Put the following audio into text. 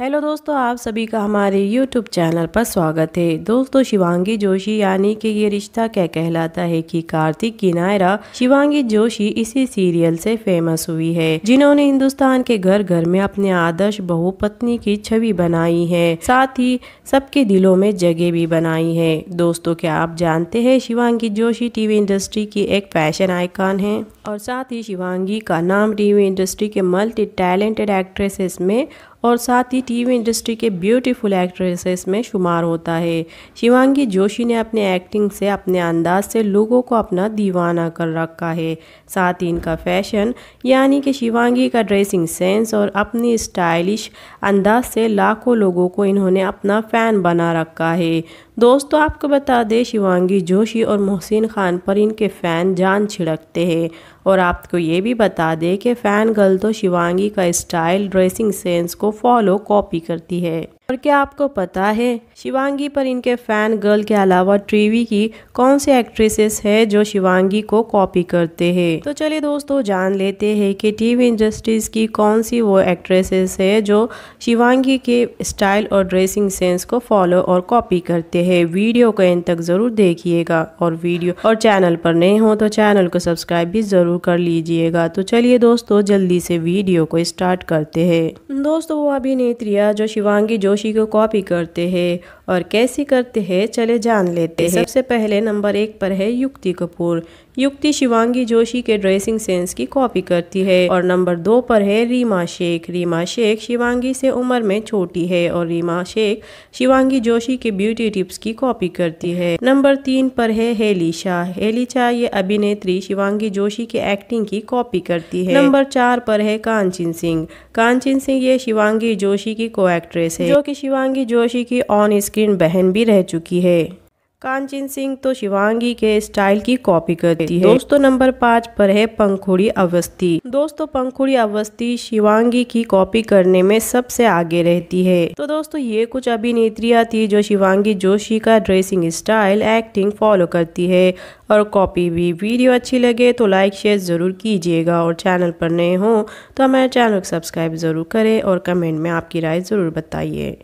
hello दोस्तों आप सभी का हमारे यूट्यूब चैनल पर स्वागत है दोस्तों शिवांगी जोशी यानी कि ये रिश्ता क्या कहलाता है कि कार्तिक नायरा शिवांगी जोशी इसी सीरियल से फेमस हुई है जिन्होंने हिंदुस्तान के घर घर में अपने आदर्श बहु पत्नी की छवि बनाई है साथ ही सबके दिलों में जगह भी बनाई है दोस्तों क्या आप जानते हैं शिवांगी जोशी टीवी इंडस्ट्री की एक फैशन आइकॉन है और साथ ही शिवांगी का नाम टीवी इंडस्ट्री के मल्टी टैलेंटेड एक्ट्रेसेस में और साथ ही टीवी इंडस्ट्री के ब्यूटीफुल एक्ट्रेसेस में शुमार होता है शिवांगी जोशी ने अपने एक्टिंग से अपने अंदाज से लोगों को अपना दीवाना कर रखा है साथ ही इनका फैशन यानी कि शिवांगी का ड्रेसिंग सेंस और अपनी स्टाइलिश अंदाज से लाखों लोगों को इन्होंने अपना फ़ैन बना रखा है दोस्तों आपको बता दें शिवांगी जोशी और मोहसिन खान पर इनके फ़ैन जान छिड़कते हैं और आपको ये भी बता दें कि फ़ैन गर्ल तो शिवांगी का स्टाइल ड्रेसिंग सेंस को फॉलो कॉपी करती है और क्या आपको पता है शिवांगी पर इनके फैन गर्ल के अलावा ट्रीवी की कौन से एक्ट्रेसेस है जो शिवांगी को कॉपी करते हैं तो चलिए दोस्तों जान लेते हैं कि टीवी इंडस्ट्रीज की कौन सी वो एक्ट्रेसेस है जो शिवांगी के स्टाइल और ड्रेसिंग सेंस को फॉलो और कॉपी करते हैं वीडियो को इन तक ज़रूर देखिएगा और वीडियो और चैनल पर नए हो तो चैनल को सब्सक्राइब भी ज़रूर कर लीजिएगा तो चलिए दोस्तों जल्दी से वीडियो को स्टार्ट करते हैं दोस्तों वो अभिनेत्रिया जो शिवांगी जो खुशी को कॉपी करते हैं और कैसे करते हैं चले जान लेते हैं सबसे पहले नंबर एक पर है युक्ति कपूर युक्ति शिवांगी जोशी के ड्रेसिंग सेंस की कॉपी करती है और नंबर दो पर है रीमा शेख रीमा शेख शिवांगी से उम्र में छोटी है और रीमा शेख शिवांगी जोशी के ब्यूटी टिप्स की कॉपी करती है नंबर तीन पर है हेली शाह हेली शाह ये अभिनेत्री शिवांगी जोशी के एक्टिंग की कॉपी करती है नंबर चार पर है कांचन सिंह कांचन सिंह ये शिवांगी जोशी की को एक्ट्रेस है जो की शिवांगी जोशी की ऑन स्क्रीन शौकीन बहन भी रह चुकी है कांचन सिंह तो शिवांगी के स्टाइल की कॉपी करती है दोस्तों नंबर पाँच पर है पंखुड़ी अवस्थी दोस्तों पंखुड़ी अवस्थी शिवांगी की कॉपी करने में सबसे आगे रहती है तो दोस्तों ये कुछ अभिनेत्रियां थी जो शिवांगी जोशी का ड्रेसिंग स्टाइल एक्टिंग फॉलो करती है और कॉपी भी वीडियो अच्छी लगे तो लाइक शेयर ज़रूर कीजिएगा और चैनल पर नए हों तो हमारे चैनल को सब्सक्राइब ज़रूर करें और कमेंट में आपकी राय ज़रूर बताइए